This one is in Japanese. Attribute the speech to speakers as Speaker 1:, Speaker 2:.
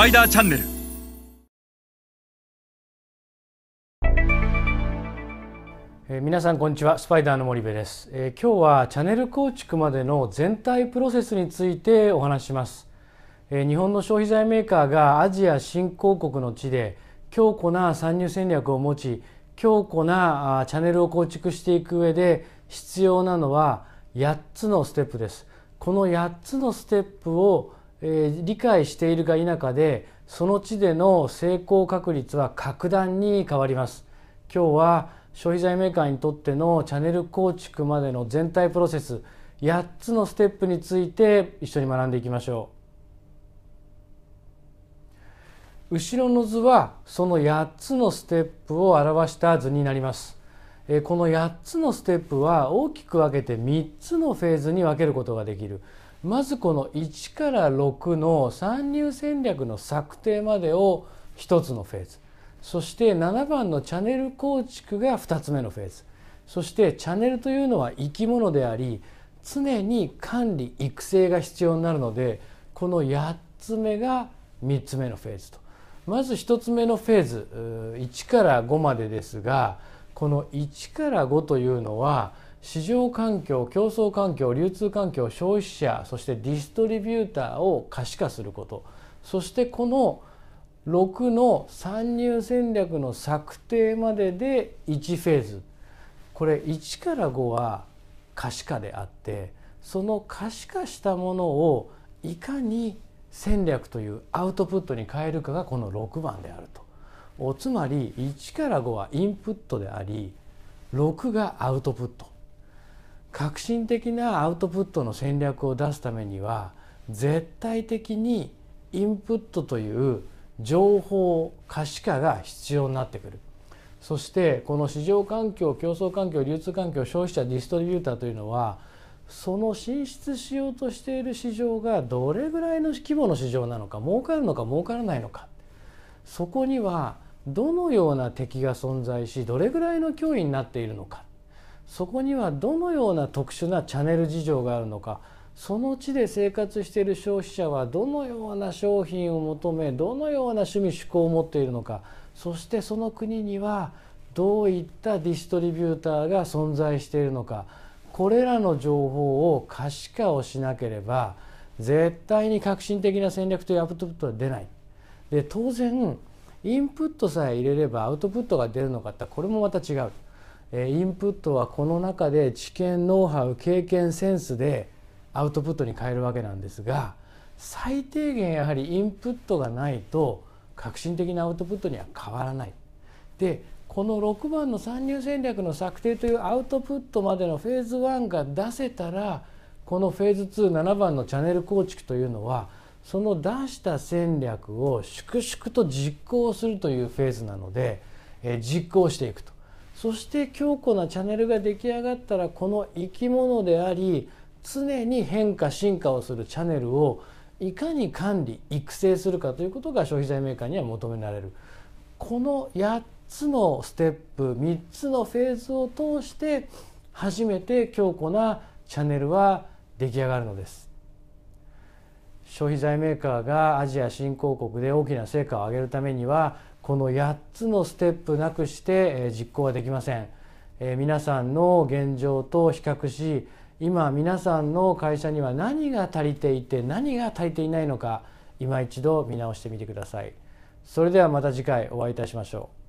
Speaker 1: パイダーチャンネルえー、皆さんこんにちはスパイダーの森部です、え今日はチャンネル構築までの全体プロセスについてお話します、え日本の消費財メーカーがアジア新興国の地で強固な参入戦略を持ち強固なチャンネルを構築していく上で必要なのは8つのステップですこの8つのステップをえー、理解しているか否かでその地での成功確率は格段に変わります今日は消費財メーカーにとってのチャンネル構築までの全体プロセス8つのステップについて一緒に学んでいきましょう後ろの図はその8つのステップを表した図になりますこの8つのステップは大きく分けて3つのフェーズに分けることができるまずこの1から6の参入戦略の策定までを1つのフェーズそして7番のチャンネル構築が2つ目のフェーズそしてチャンネルというのは生き物であり常に管理育成が必要になるのでこの8つ目が3つ目のフェーズとまず1つ目のフェーズ1から5までですがこの1から5というのは市場環境競争環境流通環境消費者そしてディストリビューターを可視化することそしてこの6の参入戦略の策定までで1フェーズこれ1から5は可視化であってその可視化したものをいかに戦略というアウトプットに変えるかがこの6番であると。おつまり1から5はインプットであり6がアウトプット革新的なアウトプットの戦略を出すためには絶対的にインプットという情報可視化が必要になってくるそしてこの市場環境競争環境流通環境消費者ディストリビューターというのはその進出しようとしている市場がどれぐらいの規模の市場なのか儲かるのか儲からないのかそこにはどのような敵が存在しどれぐらいの脅威になっているのかそこにはどのような特殊なチャンネル事情があるのかその地で生活している消費者はどのような商品を求めどのような趣味趣向を持っているのかそしてその国にはどういったディストリビューターが存在しているのかこれらの情報を可視化をしなければ絶対に革新的な戦略というアウトプットは出ない。で当然インプットさえ入れればアウトプットが出るのかってこれもまた違う。インプットはこの中で知見ノウハウ経験センスでアウトプットに変えるわけなんですが最低限やはりインプットがないと革新的なアウトプットには変わらない。でこの6番の参入戦略の策定というアウトプットまでのフェーズ1が出せたらこのフェーズ27番のチャンネル構築というのはその出した戦略を粛々と実行するというフェーズなので、え実行していくとそして強固なチャンネルが出来上がったらこの生き物であり常に変化進化をするチャンネルをいかに管理育成するかということが消費財メーカーには求められるこの8つのステップ3つのフェーズを通して初めて強固なチャンネルは出来上がるのです消費財メーカーがアジア新興国で大きな成果を上げるためにはこの8つのステップなくして実行はできません、えー、皆さんの現状と比較し今皆さんの会社には何が足りていて何が足りていないのか今一度見直してみてくださいそれではまた次回お会いいたしましょう